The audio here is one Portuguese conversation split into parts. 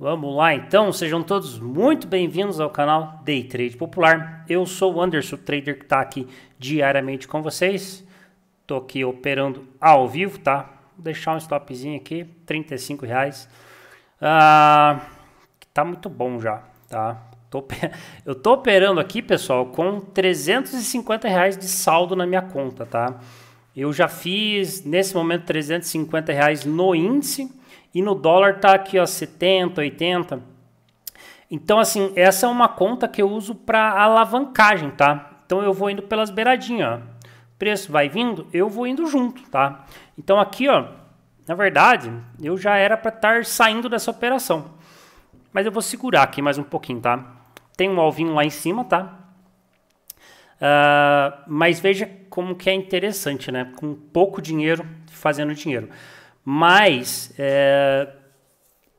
Vamos lá então, sejam todos muito bem-vindos ao canal Day Trade Popular. Eu sou o Anderson, o trader que está aqui diariamente com vocês. Estou aqui operando ao vivo, tá? Vou deixar um stopzinho aqui, 35 reais. Ah, tá muito bom já, tá? Tô, eu tô operando aqui, pessoal, com 350 reais de saldo na minha conta, tá? Eu já fiz, nesse momento, 350 reais no índice e no dólar tá aqui, ó, 70, 80. Então, assim, essa é uma conta que eu uso para alavancagem, tá? Então, eu vou indo pelas beiradinhas, ó. Preço vai vindo, eu vou indo junto, tá? Então, aqui, ó, na verdade, eu já era para estar tá saindo dessa operação. Mas eu vou segurar aqui mais um pouquinho, tá? Tem um alvinho lá em cima, tá? Uh, mas veja como que é interessante, né? Com pouco dinheiro, fazendo dinheiro. Mas é,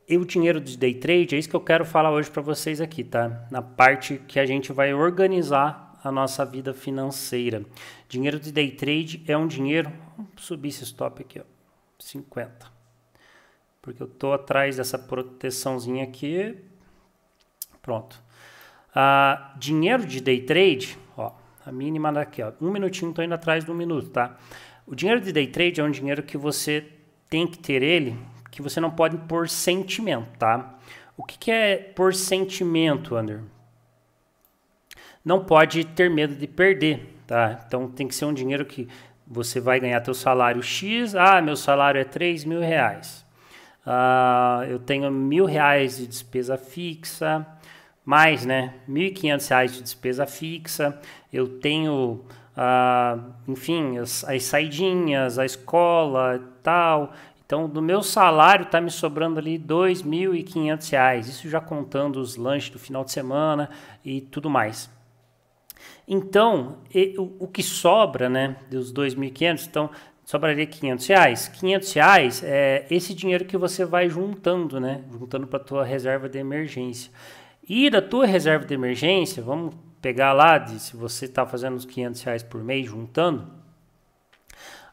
e o dinheiro de day trade é isso que eu quero falar hoje para vocês aqui, tá? Na parte que a gente vai organizar a nossa vida financeira. Dinheiro de day trade é um dinheiro. Vamos subir esse stop aqui, ó. 50. Porque eu tô atrás dessa proteçãozinha aqui. Pronto. a ah, dinheiro de day trade, ó, a mínima daqui, ó. Um minutinho, tô indo atrás do minuto, tá? O dinheiro de day trade é um dinheiro que você tem que ter ele, que você não pode pôr sentimento, tá? O que, que é pôr sentimento, Ander? Não pode ter medo de perder, tá? Então tem que ser um dinheiro que você vai ganhar teu salário X, ah, meu salário é 3 mil reais. Ah, eu tenho mil reais de despesa fixa, mais, né? 1.500 reais de despesa fixa. Eu tenho a, enfim, as, as saidinhas, a escola tal. Então, do meu salário está me sobrando ali R$ 2.500, isso já contando os lanches do final de semana e tudo mais. Então, o que sobra, né, dos 2.500, então sobraria 500 reais. 500 reais é esse dinheiro que você vai juntando, né, juntando para tua reserva de emergência. E da tua reserva de emergência, vamos pegar lá de se você está fazendo uns 500 reais por mês juntando,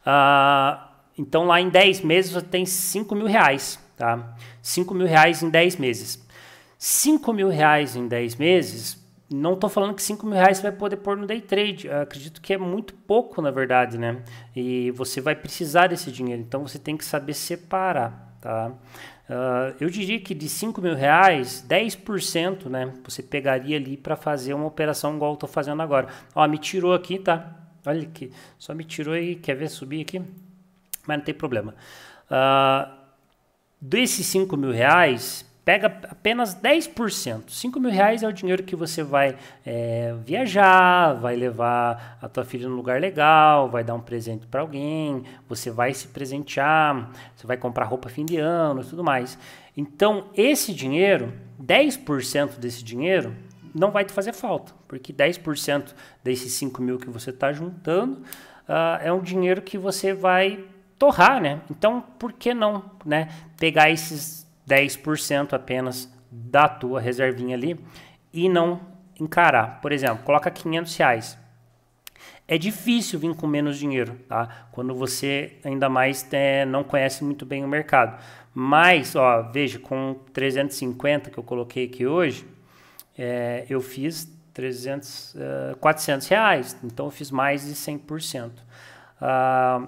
uh, então lá em 10 meses você tem 5 mil reais, tá? 5 mil reais em 10 meses. 5 mil reais em 10 meses, não estou falando que 5 mil reais você vai poder pôr no day trade, Eu acredito que é muito pouco na verdade, né? E você vai precisar desse dinheiro, então você tem que saber separar. Tá? Uh, eu diria que de 5 mil reais, 10% né, você pegaria ali para fazer uma operação igual eu estou fazendo agora. Ó, me tirou aqui, tá? Olha que, só me tirou e quer ver subir aqui? Mas não tem problema. Uh, desses 5 mil reais, Pega apenas 10%. 5 mil reais é o dinheiro que você vai é, viajar, vai levar a tua filha num lugar legal, vai dar um presente para alguém, você vai se presentear, você vai comprar roupa fim de ano e tudo mais. Então, esse dinheiro, 10% desse dinheiro, não vai te fazer falta, porque 10% desses 5 mil que você está juntando uh, é um dinheiro que você vai torrar, né? Então, por que não né, pegar esses 10% apenas da tua reservinha ali e não encarar. Por exemplo, coloca 500 reais. É difícil vir com menos dinheiro, tá? Quando você ainda mais é, não conhece muito bem o mercado. Mas, ó, veja, com 350 que eu coloquei aqui hoje, é, eu fiz 300, uh, 400 reais. Então, eu fiz mais de 100%. Uh,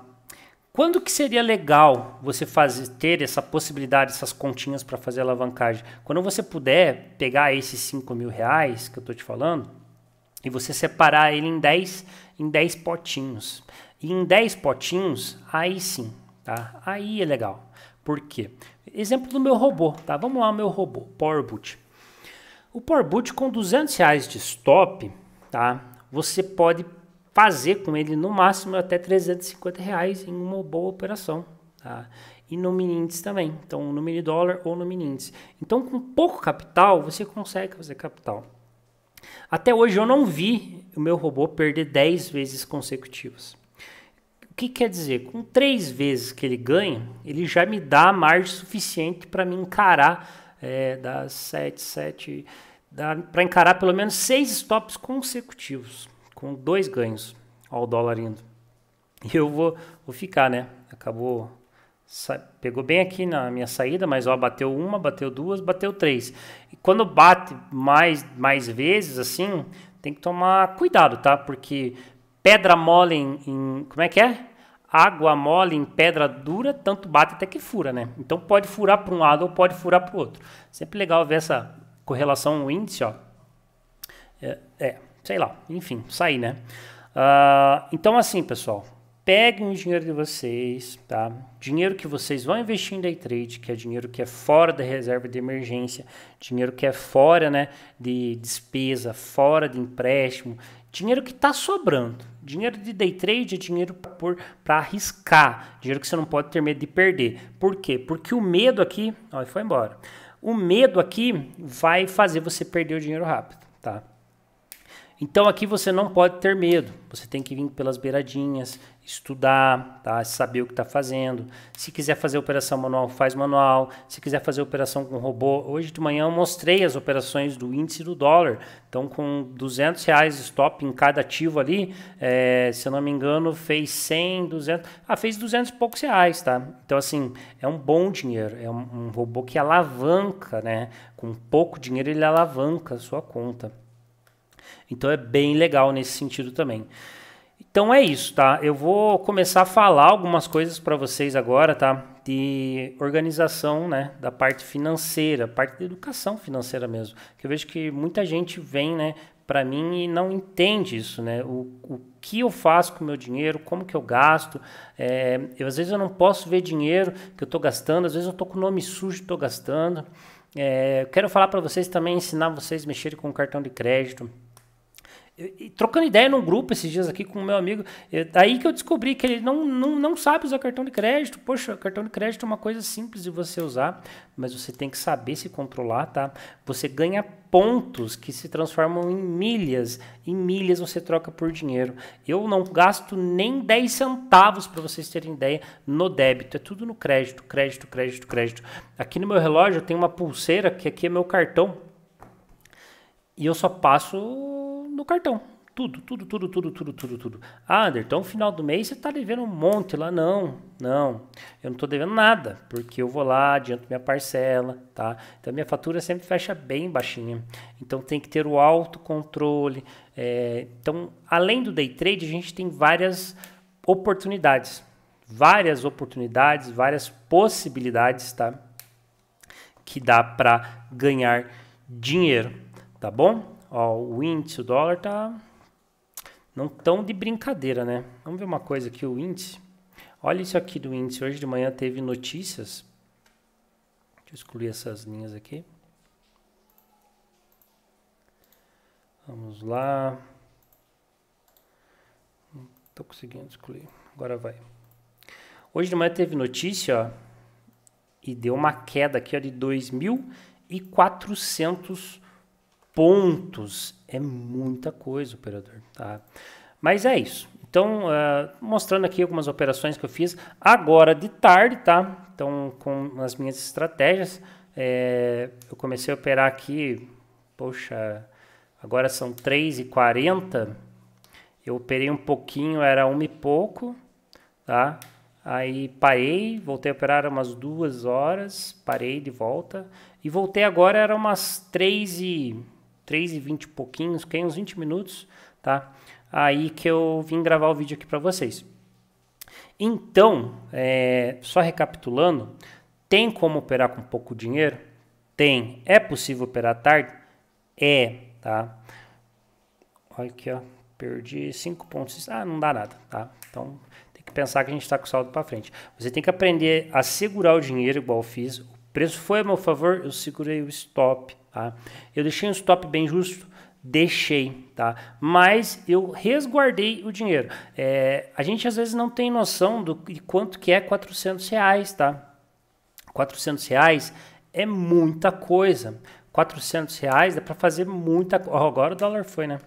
quando que seria legal você fazer ter essa possibilidade, essas continhas para fazer alavancagem? Quando você puder pegar esses 5 mil reais que eu estou te falando e você separar ele em 10, em potinhos. E em 10 potinhos, aí sim, tá? Aí é legal. Por quê? Exemplo do meu robô, tá? Vamos lá, meu robô, Powerboot. O Powerboot com 200 reais de stop, tá? Você pode fazer com ele no máximo até 350 reais em uma boa operação. Tá? E no mini índice também, então no mini dólar ou no mini índice. Então com pouco capital você consegue fazer capital. Até hoje eu não vi o meu robô perder 10 vezes consecutivas. O que quer dizer? Com 3 vezes que ele ganha, ele já me dá margem suficiente para me encarar é, das 7, 7, para encarar pelo menos 6 stops consecutivos com dois ganhos. ao dólar indo. E eu vou, vou ficar, né? Acabou. Pegou bem aqui na minha saída, mas ó, bateu uma, bateu duas, bateu três. E quando bate mais, mais vezes, assim, tem que tomar cuidado, tá? Porque pedra mole em, em, Como é que é? Água mole em pedra dura, tanto bate até que fura, né? Então pode furar para um lado ou pode furar para o outro. Sempre legal ver essa correlação, o índice, ó. É, é, sei lá, enfim, sair, né? Uh, então, assim, pessoal, peguem o dinheiro de vocês, tá? Dinheiro que vocês vão investir em day trade, que é dinheiro que é fora da reserva de emergência, dinheiro que é fora, né, de despesa, fora de empréstimo, dinheiro que está sobrando. Dinheiro de day trade é dinheiro para arriscar, dinheiro que você não pode ter medo de perder. Por quê? Porque o medo aqui, ó, foi embora. O medo aqui vai fazer você perder o dinheiro rápido, tá? Então aqui você não pode ter medo. Você tem que vir pelas beiradinhas, estudar, tá? saber o que está fazendo. Se quiser fazer operação manual, faz manual. Se quiser fazer operação com robô, hoje de manhã eu mostrei as operações do índice do dólar. Então com 200 reais stop em cada ativo ali, é, se eu não me engano fez 100, 200, ah fez 200 e poucos reais, tá? Então assim é um bom dinheiro, é um, um robô que alavanca, né? Com pouco dinheiro ele alavanca a sua conta. Então é bem legal nesse sentido também. Então é isso, tá? Eu vou começar a falar algumas coisas para vocês agora, tá? De organização, né? Da parte financeira, parte de educação financeira mesmo. Que eu vejo que muita gente vem, né? Para mim e não entende isso, né? O, o que eu faço com o meu dinheiro, como que eu gasto. É, eu, às vezes eu não posso ver dinheiro que eu estou gastando, às vezes eu estou com o nome sujo estou gastando. É, quero falar para vocês também, ensinar vocês a mexerem com cartão de crédito trocando ideia num grupo esses dias aqui com o meu amigo, eu, aí que eu descobri que ele não, não, não sabe usar cartão de crédito. Poxa, cartão de crédito é uma coisa simples de você usar, mas você tem que saber se controlar, tá? Você ganha pontos que se transformam em milhas. Em milhas você troca por dinheiro. Eu não gasto nem 10 centavos, para vocês terem ideia, no débito. É tudo no crédito, crédito, crédito, crédito. Aqui no meu relógio eu tenho uma pulseira que aqui é meu cartão. E eu só passo no cartão. Tudo, tudo, tudo, tudo, tudo, tudo, tudo. Ah, Ander, então final do mês você está devendo um monte lá. Não, não. Eu não estou devendo nada, porque eu vou lá, adianto minha parcela, tá? Então minha fatura sempre fecha bem baixinha. Então tem que ter o autocontrole. É, então, além do day trade, a gente tem várias oportunidades. Várias oportunidades, várias possibilidades, tá? Que dá para ganhar dinheiro, tá bom? Ó, o índice, o dólar tá não tão de brincadeira, né? Vamos ver uma coisa aqui, o índice. Olha isso aqui do índice. Hoje de manhã teve notícias. Deixa eu excluir essas linhas aqui. Vamos lá. Não tô conseguindo excluir. Agora vai. Hoje de manhã teve notícia, ó, e deu uma queda aqui ó, de 2.400 pontos é muita coisa, operador. Tá? Mas é isso. Então, uh, mostrando aqui algumas operações que eu fiz agora de tarde, tá? Então, com as minhas estratégias, é, eu comecei a operar aqui, poxa, agora são 3h40, eu operei um pouquinho, era uma e pouco, tá? Aí parei, voltei a operar umas duas horas, parei de volta, e voltei agora, era umas 3 e 3 e 20 e pouquinhos, fiquei uns 20 minutos, tá? Aí que eu vim gravar o vídeo aqui para vocês. Então, é, só recapitulando, tem como operar com pouco dinheiro? Tem. É possível operar tarde? É, tá? Olha aqui, ó. Perdi 5 pontos. Ah, não dá nada, tá? Então, tem que pensar que a gente está com saldo para frente. Você tem que aprender a segurar o dinheiro, igual eu fiz. O preço foi a meu favor, eu segurei o stop. Tá? Eu deixei um stop bem justo, deixei, tá? Mas eu resguardei o dinheiro. É, a gente às vezes não tem noção do, de quanto que é 400 reais, tá? 400 reais é muita coisa. 400 reais dá para fazer muita coisa. Oh, agora o dólar foi, né?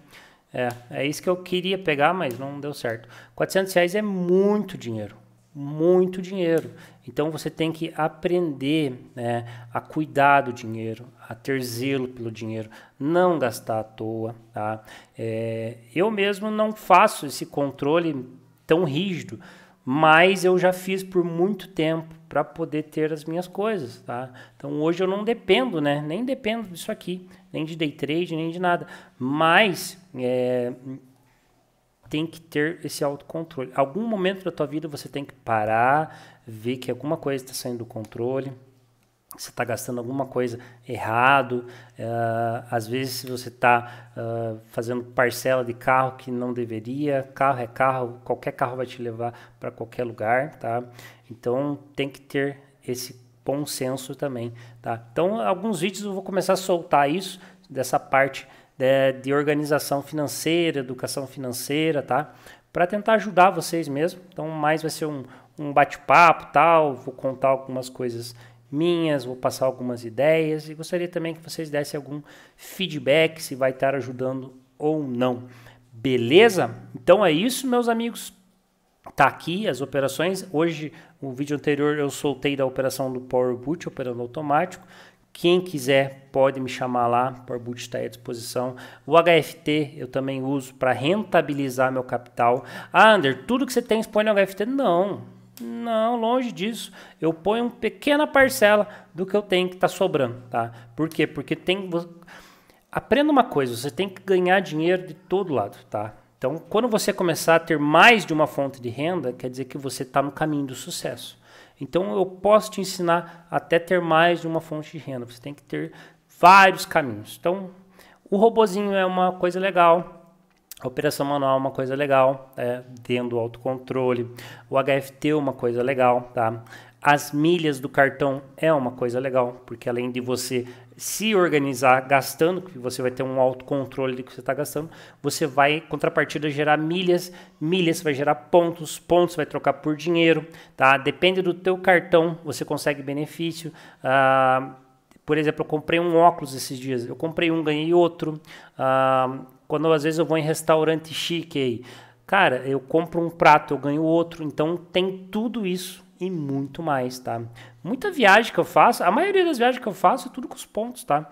É, é isso que eu queria pegar, mas não deu certo. 400 reais é muito dinheiro, muito dinheiro. Então você tem que aprender né, a cuidar do dinheiro, a ter zelo pelo dinheiro, não gastar à toa. Tá? É, eu mesmo não faço esse controle tão rígido, mas eu já fiz por muito tempo para poder ter as minhas coisas. Tá? Então hoje eu não dependo, né? nem dependo disso aqui, nem de day trade, nem de nada. Mas é, tem que ter esse autocontrole. Algum momento da tua vida você tem que parar ver que alguma coisa está saindo do controle, você está gastando alguma coisa errado, uh, às vezes você está uh, fazendo parcela de carro que não deveria, carro é carro, qualquer carro vai te levar para qualquer lugar, tá? Então tem que ter esse bom senso também, tá? Então alguns vídeos eu vou começar a soltar isso dessa parte de, né, de organização financeira, educação financeira, tá? Para tentar ajudar vocês mesmo. Então mais vai ser um, um bate-papo tal, vou contar algumas coisas minhas, vou passar algumas ideias e gostaria também que vocês dessem algum feedback se vai estar ajudando ou não. Beleza? Então é isso, meus amigos. Tá aqui as operações. Hoje, o vídeo anterior eu soltei da operação do Power Boot operando automático. Quem quiser pode me chamar lá, boot está à disposição. O HFT eu também uso para rentabilizar meu capital. Ah, Ander, tudo que você tem expõe no HFT? Não, não, longe disso. Eu ponho uma pequena parcela do que eu tenho que está sobrando, tá? Por quê? Porque tem aprenda uma coisa, você tem que ganhar dinheiro de todo lado, tá? Então, quando você começar a ter mais de uma fonte de renda, quer dizer que você está no caminho do sucesso. Então, eu posso te ensinar até ter mais de uma fonte de renda. Você tem que ter vários caminhos. Então, o robozinho é uma coisa legal, a operação manual é uma coisa legal, é, tendo autocontrole. O HFT é uma coisa legal, tá? As milhas do cartão é uma coisa legal, porque além de você se organizar gastando, que você vai ter um autocontrole do que você está gastando, você vai, contrapartida, gerar milhas, milhas vai gerar pontos, pontos vai trocar por dinheiro, tá? Depende do teu cartão, você consegue benefício. Ah, por exemplo, eu comprei um óculos esses dias, eu comprei um, ganhei outro. Ah, quando às vezes eu vou em restaurante chique aí, cara, eu compro um prato, eu ganho outro. Então tem tudo isso e muito mais, tá? Muita viagem que eu faço, a maioria das viagens que eu faço é tudo com os pontos, tá?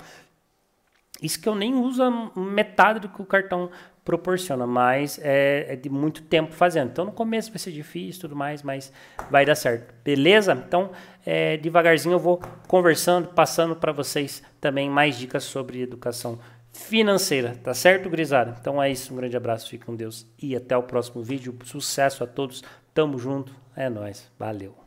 Isso que eu nem uso metade do que o cartão proporciona, mas é, é, de muito tempo fazendo. Então no começo vai ser difícil tudo mais, mas vai dar certo. Beleza? Então é, devagarzinho eu vou conversando, passando para vocês também mais dicas sobre educação financeira, tá certo, Grisada? Então é isso, um grande abraço, fique com Deus e até o próximo vídeo. Sucesso a todos, tamo junto, é nós, valeu.